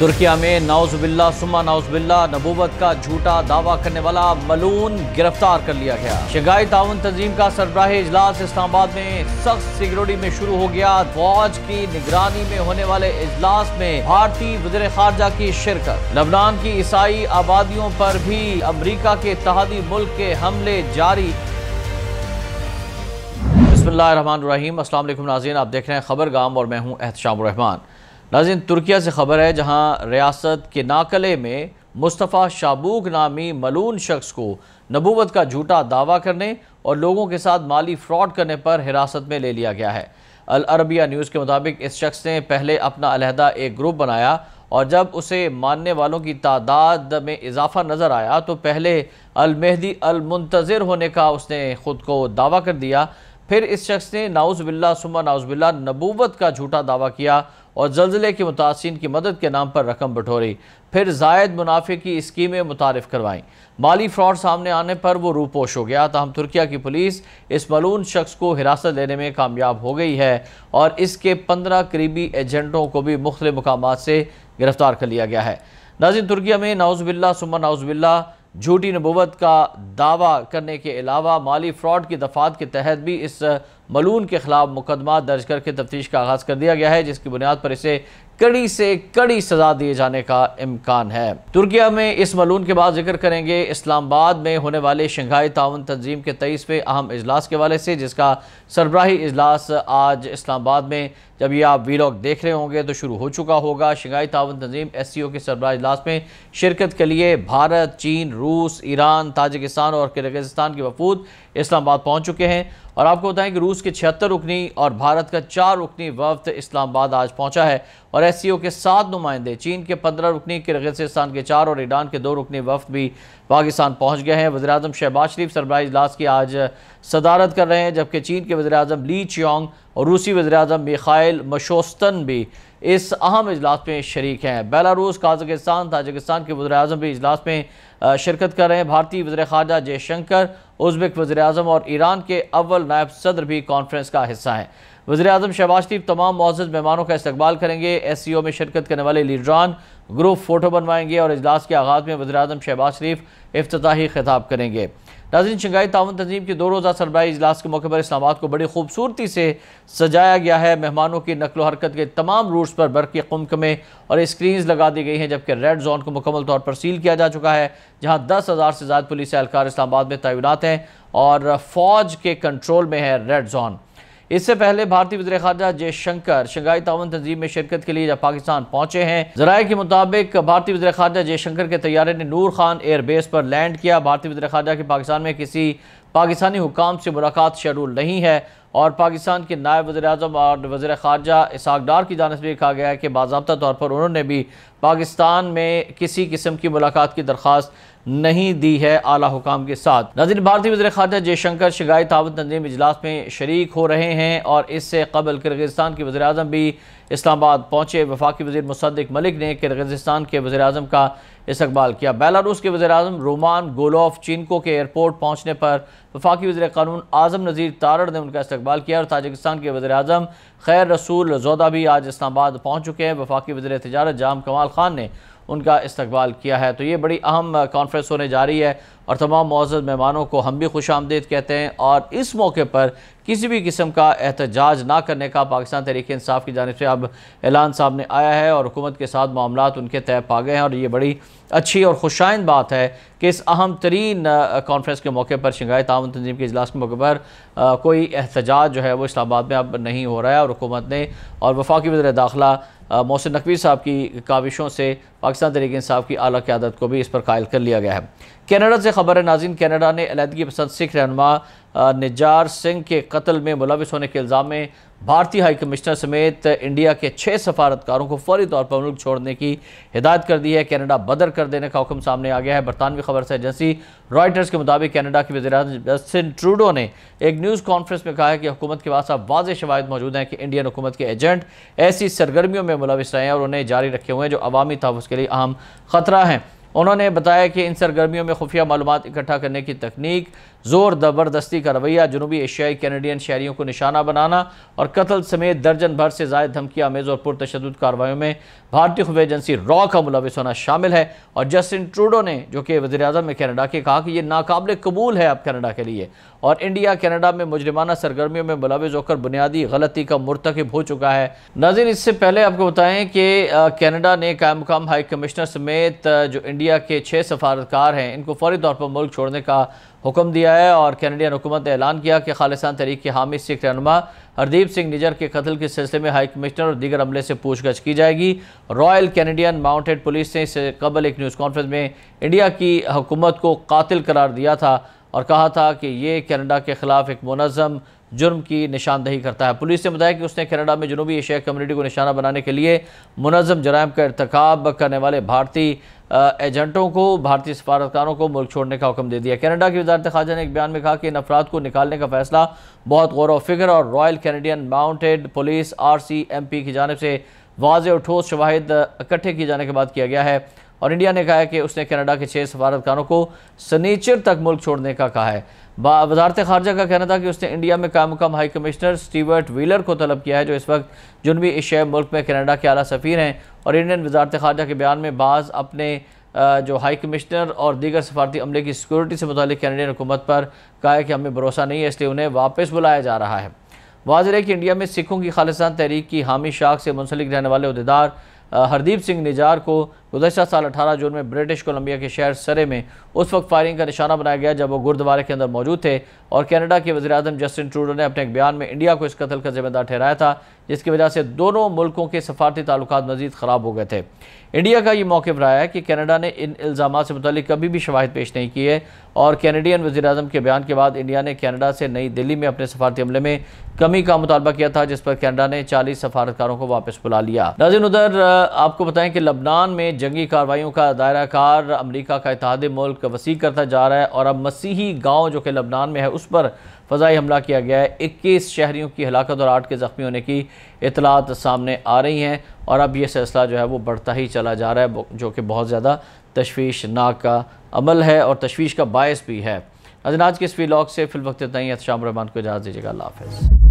तुर्किया में नाउजबिल्ला सुमा नाउजबिल्ला नबूबत का झूठा दावा करने वाला मलून गिरफ्तार कर लिया गया शिकायत तावन तंजीम का सरबराह इजलास इस्लामाबाद में सख्त सिक्योरिटी में शुरू हो गया फौज की निगरानी में होने वाले इजलास में भारतीय वजर खारजा की शिरकत लबनान की ईसाई आबादियों पर भी अमरीका के तहदी मुल्क के हमले जारी बसमिल रहीम असल नाजीन आप देख रहे हैं खबर गाम और मैं हूँ एहतशाम रहमान नाजिन तुर्किया से ख़बर है जहां रियासत के नाकले में मुस्तफ़ा शाबूक नामी मलून शख्स को नबूवत का झूठा दावा करने और लोगों के साथ माली फ्रॉड करने पर हिरासत में ले लिया गया है अल अरबिया न्यूज़ के मुताबिक इस शख्स ने पहले अपना अलहदा एक ग्रुप बनाया और जब उसे मानने वालों की तादाद में इजाफा नज़र आया तो पहले अलमेहदी अलमंतज़र होने का उसने ख़ुद को दावा कर दिया फिर इस शख्स ने नाउज़बिल्ला सुमा नाउज़बिल्ला नबूवत का झूठा दावा किया और जल्जले के मुतासरी की मदद के नाम पर रकम बटोरी फिर जायद मुनाफे की स्कीमें मुतारफ करवाईं माली फ्रॉड सामने आने पर वो रूपोश हो गया तहम तुर्किया की पुलिस इस मलून शख्स को हिरासत लेने में कामयाब हो गई है और इसके पंद्रह करीबी एजेंटों को भी मुख्त मकाम से गिरफ़्तार कर लिया गया है नाजिन तुर्किया में नाउज़बिल्ला सुमा नाउज़बिल्ला झूठी नबूवत का दावा करने के अलावा माली फ्रॉड की दफात के तहत भी इस मलून के खिलाफ मुकदमा दर्ज करके तफ्तीश का आगाज़ कर दिया गया है जिसकी बुनियाद पर इसे कड़ी से कड़ी सजा दिए जाने का इम्कान है तुर्किया में इस मलून के बाद जिक्र करेंगे इस्लामाबाद में होने वाले शंघाई ताउन तंजीम के तेईसवें अहम इजलास के वाले से जिसका सरबराही इजलास आज इस्लामाबाद में जब ये आप वीलॉग देख रहे होंगे तो शुरू हो चुका होगा शंघाई ताउन तंजीम एस सी ओ के सरबराह अजलास में शिरकत के लिए भारत चीन रूस ईरान ताजिकिस्तान और किर्गिस्तान के वफूद इस्लामाबाद पहुँच चुके हैं और आपको बताएं कि रूस के छिहत्तर रुकनी और भारत का चार रुकनी वफ्त इस्लामाबाद आज पहुंचा है और एस के सात नुमाइंदे चीन के पंद्रह रुकनी किर्गिस्तान के चार और ईरान के दो रुकनी वफ्त भी पाकिस्तान पहुँच गए हैं वजी शहबाज शरीफ सरबराह इजलास की आज सदारत कर रहे हैं जबकि चीन के वजी अजम ली चियोंग और रूसी वजी अजम मिखाइल मशोस्तन भी इस अहम इजलास में शरीक हैं बेलारूस काजगिस्तान ताजिकिस्तान के वजी अजम भी इजलास में शिरकत कर रहे हैं भारतीय वजर खारजा जयशंकर उज्बेक वजी अजम और ईरान के अव्वल नायब सदर भी कॉन्फ्रेंस का हिस्सा हैं वजी अजम शहबाज शरीफ तमाम मौजूद मेहमानों का इस्तेबाल करेंगे एस सी ओ में शिरकत करने वाले लीडरान ग्रुप फ़ोटो बनवाएंगे और अजलास के आगाज़ में वजी अजम शहबाज शरीफ अफ्ताही खिताब करेंगे नाजिन शंघाई ताउन तंजीम के दो रोज़ा सरबराही अजलास के मौके पर इस्लाबाद को बड़ी खूबसूरती से सजाया गया है मेहमानों की नकलो हरकत के तमाम रूट्स पर बरकी कुमक में और स्क्रीन लगा दी गई हैं जबकि रेड जोन को मुकम्मल तौर पर सील किया जा चुका है जहाँ दस हज़ार से ज़्यादा पुलिस एहलकार इस्लाबाद में तैनात हैं और फौज के कंट्रोल में है रेड जोन इससे पहले भारतीय वजर खारजा जयशंकर शंघाई तावन तंजीम में शिरकत के लिए जब पाकिस्तान पहुंचे हैं जराये के मुताबिक भारतीय वजर खारजा जयशंकर के तैयारे ने नूर खान एयरबेस पर लैंड किया भारतीय वजर खारजा की पाकिस्तान में किसी पाकिस्तानी हुकाम से मुलाकात शेडूल नहीं है और पाकिस्तान के नायब वजर अजम और वजर खारजा इसाक डार की जानब से कहा गया है कि बाबा तौर पर उन्होंने भी पाकिस्तान में किसी किस्म की मुलाकात की दरख्वास्त नहीं दी है आला हुकाम के साथ नजर भारतीय वजर खारजा जयशंकर शिकायत तावत तंजीम इजलास में शरीक हो रहे हैं और इससे कबल किर्गिस्तान के वजे अजम भी इस्लामाबाद पहुँचे वफाकी वजी मुसदक मलिक ने किर्गिस्तान के वजे अजम का इस्तबाल किया बेलारूस के वजे अजम रोमान गोलोफ चीनको के एयरपोर्ट पहुँचने पर वफाकी वजर कानून आजम नज़ीर तारड़ ने उनका इस्तबाल किया और ताजिकस्तान के वजे अजम खैर रसूल जोदा भी आज इस्लाबाद पहुँच चुके हैं वफाकी वजर तजारत जाम कमाल खान ने उनका इस्तबाल किया है तो ये बड़ी अहम कॉन्फ्रेंस होने जा रही है और तमाम मोज़ मेहमानों को हम भी खुश आमदीद कहते हैं और इस मौके पर किसी भी किस्म का एहतजाज ना करने का पाकिस्तान तहरीक इंसाफ की जानब से अब ऐलान सामने आया है और हुकूमत के साथ मामला उनके तय पा गए हैं और ये बड़ी अच्छी और खुशाइन बात है कि इस अहम तरीन कॉन्फ्रेंस के मौके पर शिंगाई तावन तंजीम के अजलास के मौके पर कोई एहतजाज जो है वो इस्लाबाद में अब नहीं हो रहा है और हुकूमत ने और वफाकी वजर दाखिला मोहसिन नकवी साहब की काविशों से पाकिस्तान तरीके साहब की अली क्यादत को भी इस पर कायल कर लिया गया है कैनेडा से ख़बर है नाजिन कैनेडा ने अलीदगी पसंद सिख रहनमा निजार सिंह के कत्ल में मुलविस होने के इल्ज़ाम में भारतीय हाई कमिश्नर समेत इंडिया के छः सफारतकारों को फौरी तौर पर मुल्क छोड़ने की हिदायत कर दी है कैनेडा बदर कर देने का हुक्म सामने आ गया है बरतानवी खबर से एजेंसी रॉयटर्स के मुताबिक कैनेडा के वजीर जस्टिन ट्रूडो ने एक न्यूज़ कॉन्फ्रेंस में कहा है कि हुकूमत के पास अब वाज शवाद मौजूद हैं कि इंडियन हुकूमत के एजेंट ऐसी सरगर्मियों में मुलविस रहे हैं और उन्हें जारी रखे हुए हैं जो अवामी तहफ़ के लिए अहम ख़तरा हैं उन्होंने बताया कि इन सरगर्मियों में खुफिया मालूम इकट्ठा करने की तकनीक ज़ोर ज़बरदस्ती का रवैया जनूबी एशियाई कैनेडियन शहरीों को निशाना बनाना और कत्ल समेत दर्जन भर से जायद धमकी आमेज और पुरतशद कार्रवाई में भारतीय खुफिया एजेंसी रॉ का मुलविस होना शामिल है और जस्टिन ट्रूडो ने जो कि वजी अजम है कैनेडा के कहा कि ये नाकबले कबूल है अब कैनेडा के लिए और इंडिया कैनेडा में मुजरमाना सरगर्मियों में मुलविस होकर बुनियादी गलती का मरतकब हो चुका है नाजिन इससे पहले आपको बताएं कि कैनेडा ने कायम मुकाम हाई कमिश्नर समेत जो इंडिया के छः सफारतकार हैं इनको फौरी तौर पर मुल्क छोड़ने का हुक्म दिया है और कैनेडियन हुकूमत ने ऐलान किया कि खालिस्तान तहरीक के हामिद सिख रहन हरदीप सिंह निजर के कत्ल के सिलसिले में हाई कमिश्नर और दीगर अमले से पूछताछ की जाएगी रॉयल कैनेडियन माउंटेड पुलिस ने इससे कबल एक न्यूज़ कॉन्फ्रेंस में इंडिया की हुकूमत को कातिल करार दिया था और कहा था कि ये कैनेडा के ख़िलाफ़ एक मनजम जुर्म की निशानदही करता है पुलिस ने बताया कि उसने कनाडा में जनूबी एशिया कम्युनिटी को निशाना बनाने के लिए मुनजम जराइम का इरतकब करने वाले भारतीय एजेंटों को भारतीय सफारतकारों को मुल्क छोड़ने का हुक्म दे दिया कनाडा की वजारत खाजा ने एक बयान में कहा कि इन अफराद को निकालने का फैसला बहुत गौर फिक्र और royal Canadian mounted police R C M P की जानब से वाज और ठोस शवाहद इकट्ठे किए जाने के बाद किया गया है और इंडिया ने कहा है कि उसने कनाडा के छः सफारतकारों को सनीचर तक मुल्क छोड़ने का कहा है वजारत खारजा का कहना था कि उसने इंडिया में काम मुकाम हाई कमिश्नर स्टीवर्ट व्हीलर को तलब किया है जो इस वक्त जुनबी एशियाई मुल्क में कनाडा के अला सफ़ीर हैं और इंडियन वजारत खारजा के बयान में बाज़ अपने जो हाई कमिश्नर और दीगर सफारती अमले की सिक्योरिटी से मुतल कैनेडियन हुकूमत पर कहा है कि हमें भरोसा नहीं है इसलिए उन्हें वापस बुलाया जा रहा है वाजिर है कि इंडिया में सिखों की खालिस्तान तहरीक की हामी शाख से मुंसलिक रहने वाले अहदेदार हरदीप सिंह निजार को गुजशत साल अठारह जून में ब्रिटिश कोलंबिया के शहर सरे में उस वक्त फायरिंग का निशाना बनाया गया जब वो गुरुद्वारे के अंदर मौजूद थे और कनाडा के वजी अजम जस्टिन ट्रूडो ने अपने एक बयान में इंडिया को इस कत्ल का जिम्मेदार ठहराया था जिसकी वजह से दोनों मुल्कों के सफारती ताल्लुक मजीद ख़राब हो गए थे इंडिया का ये मौके रहा कि कैनेडा ने इन इल्ज़ाम से मुतल कभी भी शवाहद पेश नहीं किए और कैनेडियन वजी अजम के बयान के बाद इंडिया ने कैनेडा से नई दिल्ली में अपने सफारती अमले में कमी का मुतालबा किया था जिस पर कैनेडा ने चालीस सफारतकारों को वापस बुला लिया नजर उधर आपको बताएं कि लबनान में जंगी कार्रवाइयों का दायरा कार अमरीका का इतिहाद मुल्क वसी करता जा रहा है और अब मसीही गाँव जो कि लबनान में है उस पर फ़जाई हमला किया गया है इक्कीस शहरीों की हलाकत और आठ के ज़ख्मी होने की इतलात सामने आ रही हैं और अब यह सिलसिला जो है वो बढ़ता ही चला जा रहा है जो कि बहुत ज़्यादा तशवीशनाक का अमल है और तशवीश का बायस भी है अजनाज के इस वीलॉग से फिल वक्त इतना ही शाम रहमान को इजाज़ दीजिएगा अल्लाह हाफ़